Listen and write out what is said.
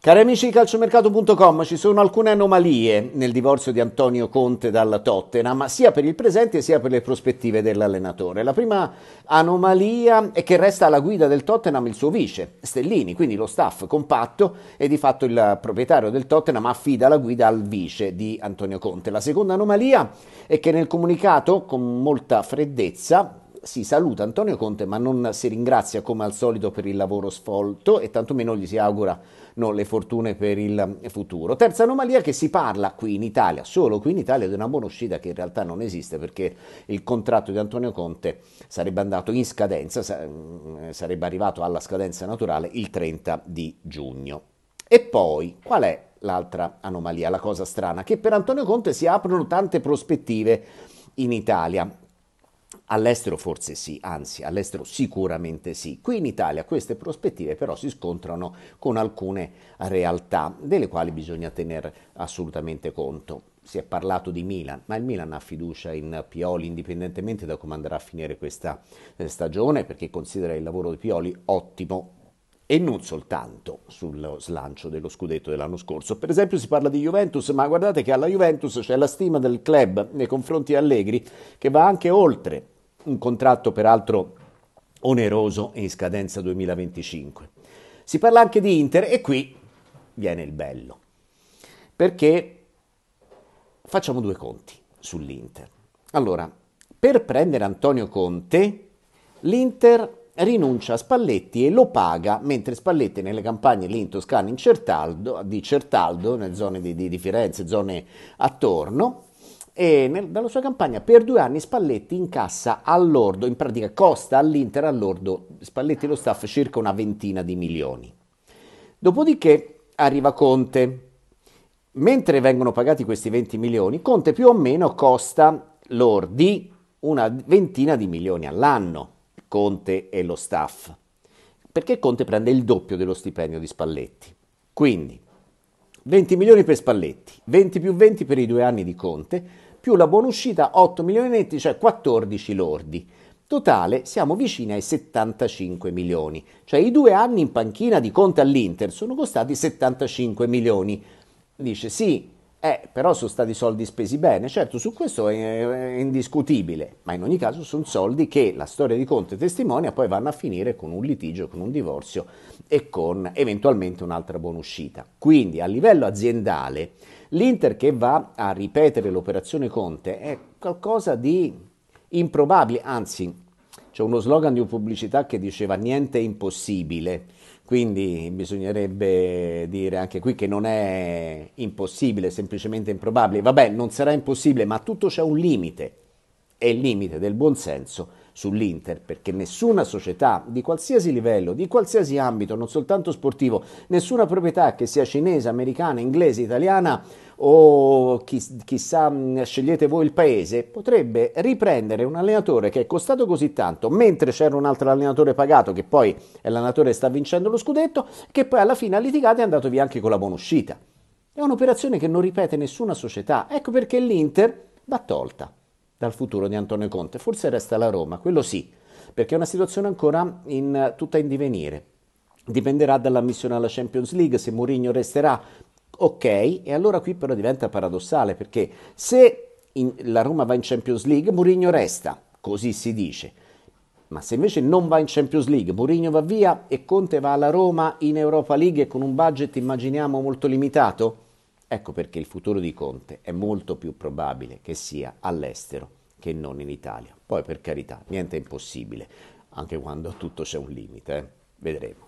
Cari amici di calciomercato.com, ci sono alcune anomalie nel divorzio di Antonio Conte dalla Tottenham, sia per il presente sia per le prospettive dell'allenatore. La prima anomalia è che resta alla guida del Tottenham il suo vice, Stellini, quindi lo staff compatto e di fatto il proprietario del Tottenham affida la guida al vice di Antonio Conte. La seconda anomalia è che nel comunicato, con molta freddezza, si saluta Antonio Conte ma non si ringrazia come al solito per il lavoro svolto e tantomeno gli si augurano le fortune per il futuro. Terza anomalia che si parla qui in Italia, solo qui in Italia, di una buona uscita che in realtà non esiste perché il contratto di Antonio Conte sarebbe andato in scadenza, mm, sarebbe arrivato alla scadenza naturale il 30 di giugno. E poi qual è l'altra anomalia, la cosa strana? Che per Antonio Conte si aprono tante prospettive in Italia. All'estero forse sì, anzi all'estero sicuramente sì. Qui in Italia queste prospettive però si scontrano con alcune realtà delle quali bisogna tenere assolutamente conto. Si è parlato di Milan, ma il Milan ha fiducia in Pioli indipendentemente da come andrà a finire questa eh, stagione perché considera il lavoro di Pioli ottimo e non soltanto sul slancio dello scudetto dell'anno scorso. Per esempio si parla di Juventus, ma guardate che alla Juventus c'è la stima del club nei confronti di Allegri che va anche oltre un contratto peraltro oneroso e in scadenza 2025. Si parla anche di Inter e qui viene il bello, perché facciamo due conti sull'Inter. Allora, per prendere Antonio Conte, l'Inter rinuncia a Spalletti e lo paga, mentre Spalletti nelle campagne lì in Toscana, in Certaldo, di Certaldo, nelle zone di, di, di Firenze, zone attorno, e nel, dalla sua campagna per due anni Spalletti incassa all'ordo, in pratica costa all'Inter all'ordo, Spalletti e lo staff circa una ventina di milioni. Dopodiché arriva Conte. Mentre vengono pagati questi 20 milioni, Conte più o meno costa lordi una ventina di milioni all'anno, Conte e lo staff, perché Conte prende il doppio dello stipendio di Spalletti. Quindi 20 milioni per Spalletti, 20 più 20 per i due anni di Conte, più la buona uscita 8 milioni netti, cioè 14 lordi. Totale siamo vicini ai 75 milioni, cioè i due anni in panchina di Conte all'Inter sono costati 75 milioni. Dice sì, eh, però sono stati soldi spesi bene, certo su questo è indiscutibile, ma in ogni caso sono soldi che la storia di Conte testimonia poi vanno a finire con un litigio, con un divorzio e con eventualmente un'altra buonuscita. Quindi a livello aziendale l'Inter che va a ripetere l'operazione Conte è qualcosa di improbabile, anzi c'è uno slogan di pubblicità che diceva niente è impossibile quindi bisognerebbe dire anche qui che non è impossibile, semplicemente improbabile. Vabbè, non sarà impossibile, ma tutto c'è un limite. È il limite del buonsenso sull'Inter, perché nessuna società di qualsiasi livello, di qualsiasi ambito, non soltanto sportivo, nessuna proprietà che sia cinese, americana, inglese, italiana o chissà scegliete voi il paese, potrebbe riprendere un allenatore che è costato così tanto, mentre c'era un altro allenatore pagato che poi è l'allenatore che sta vincendo lo scudetto, che poi alla fine ha litigato e è andato via anche con la buona uscita. È un'operazione che non ripete nessuna società, ecco perché l'Inter va tolta dal futuro di Antonio Conte. Forse resta la Roma, quello sì, perché è una situazione ancora in, tutta in divenire. Dipenderà dall'ammissione alla Champions League, se Mourinho resterà, ok, e allora qui però diventa paradossale, perché se in, la Roma va in Champions League, Mourinho resta, così si dice. Ma se invece non va in Champions League, Mourinho va via e Conte va alla Roma in Europa League con un budget immaginiamo molto limitato, Ecco perché il futuro di Conte è molto più probabile che sia all'estero che non in Italia. Poi per carità, niente è impossibile, anche quando tutto c'è un limite, eh? vedremo.